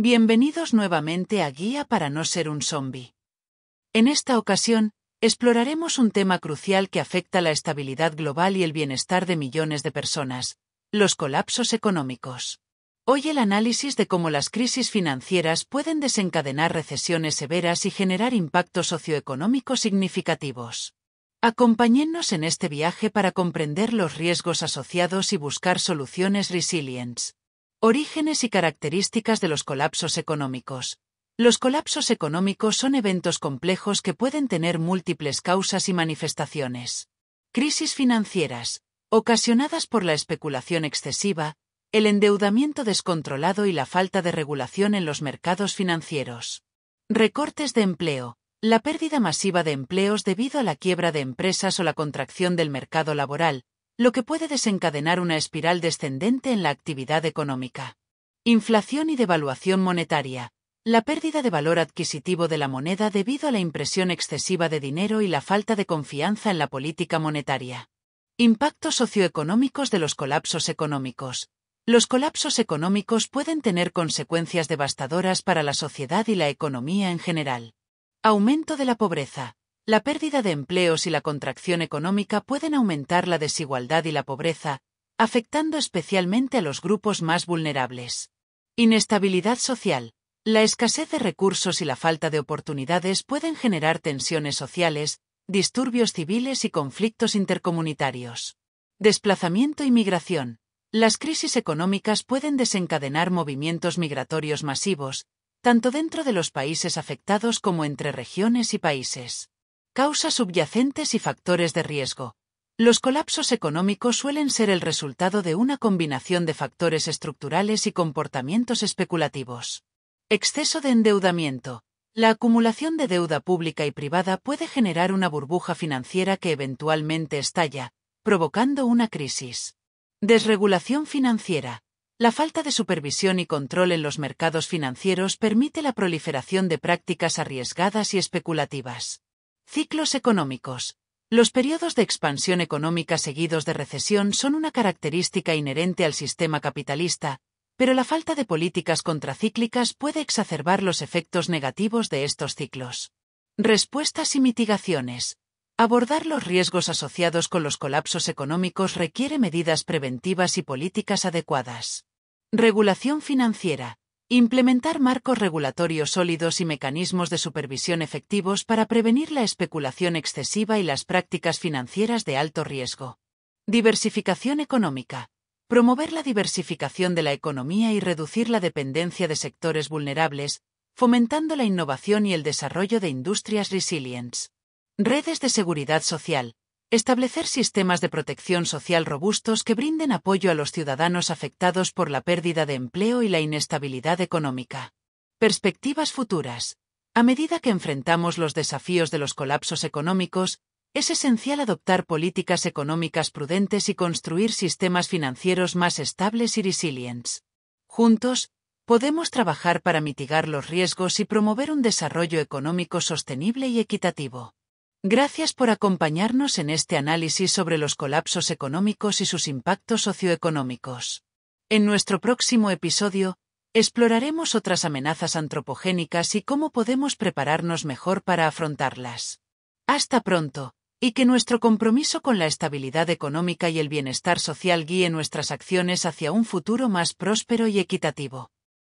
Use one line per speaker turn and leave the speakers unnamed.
Bienvenidos nuevamente a Guía para no ser un zombie. En esta ocasión, exploraremos un tema crucial que afecta la estabilidad global y el bienestar de millones de personas, los colapsos económicos. Hoy el análisis de cómo las crisis financieras pueden desencadenar recesiones severas y generar impactos socioeconómicos significativos. Acompáñennos en este viaje para comprender los riesgos asociados y buscar soluciones resilience. Orígenes y características de los colapsos económicos. Los colapsos económicos son eventos complejos que pueden tener múltiples causas y manifestaciones. Crisis financieras, ocasionadas por la especulación excesiva, el endeudamiento descontrolado y la falta de regulación en los mercados financieros. Recortes de empleo, la pérdida masiva de empleos debido a la quiebra de empresas o la contracción del mercado laboral, lo que puede desencadenar una espiral descendente en la actividad económica. Inflación y devaluación monetaria. La pérdida de valor adquisitivo de la moneda debido a la impresión excesiva de dinero y la falta de confianza en la política monetaria. Impactos socioeconómicos de los colapsos económicos. Los colapsos económicos pueden tener consecuencias devastadoras para la sociedad y la economía en general. Aumento de la pobreza. La pérdida de empleos y la contracción económica pueden aumentar la desigualdad y la pobreza, afectando especialmente a los grupos más vulnerables. Inestabilidad social. La escasez de recursos y la falta de oportunidades pueden generar tensiones sociales, disturbios civiles y conflictos intercomunitarios. Desplazamiento y migración. Las crisis económicas pueden desencadenar movimientos migratorios masivos, tanto dentro de los países afectados como entre regiones y países. Causas subyacentes y factores de riesgo. Los colapsos económicos suelen ser el resultado de una combinación de factores estructurales y comportamientos especulativos. Exceso de endeudamiento. La acumulación de deuda pública y privada puede generar una burbuja financiera que eventualmente estalla, provocando una crisis. Desregulación financiera. La falta de supervisión y control en los mercados financieros permite la proliferación de prácticas arriesgadas y especulativas. Ciclos económicos. Los periodos de expansión económica seguidos de recesión son una característica inherente al sistema capitalista, pero la falta de políticas contracíclicas puede exacerbar los efectos negativos de estos ciclos. Respuestas y mitigaciones. Abordar los riesgos asociados con los colapsos económicos requiere medidas preventivas y políticas adecuadas. Regulación financiera. Implementar marcos regulatorios sólidos y mecanismos de supervisión efectivos para prevenir la especulación excesiva y las prácticas financieras de alto riesgo. Diversificación económica. Promover la diversificación de la economía y reducir la dependencia de sectores vulnerables, fomentando la innovación y el desarrollo de industrias resilientes. Redes de seguridad social. Establecer sistemas de protección social robustos que brinden apoyo a los ciudadanos afectados por la pérdida de empleo y la inestabilidad económica. Perspectivas futuras. A medida que enfrentamos los desafíos de los colapsos económicos, es esencial adoptar políticas económicas prudentes y construir sistemas financieros más estables y resilientes. Juntos, podemos trabajar para mitigar los riesgos y promover un desarrollo económico sostenible y equitativo. Gracias por acompañarnos en este análisis sobre los colapsos económicos y sus impactos socioeconómicos. En nuestro próximo episodio, exploraremos otras amenazas antropogénicas y cómo podemos prepararnos mejor para afrontarlas. Hasta pronto, y que nuestro compromiso con la estabilidad económica y el bienestar social guíe nuestras acciones hacia un futuro más próspero y equitativo.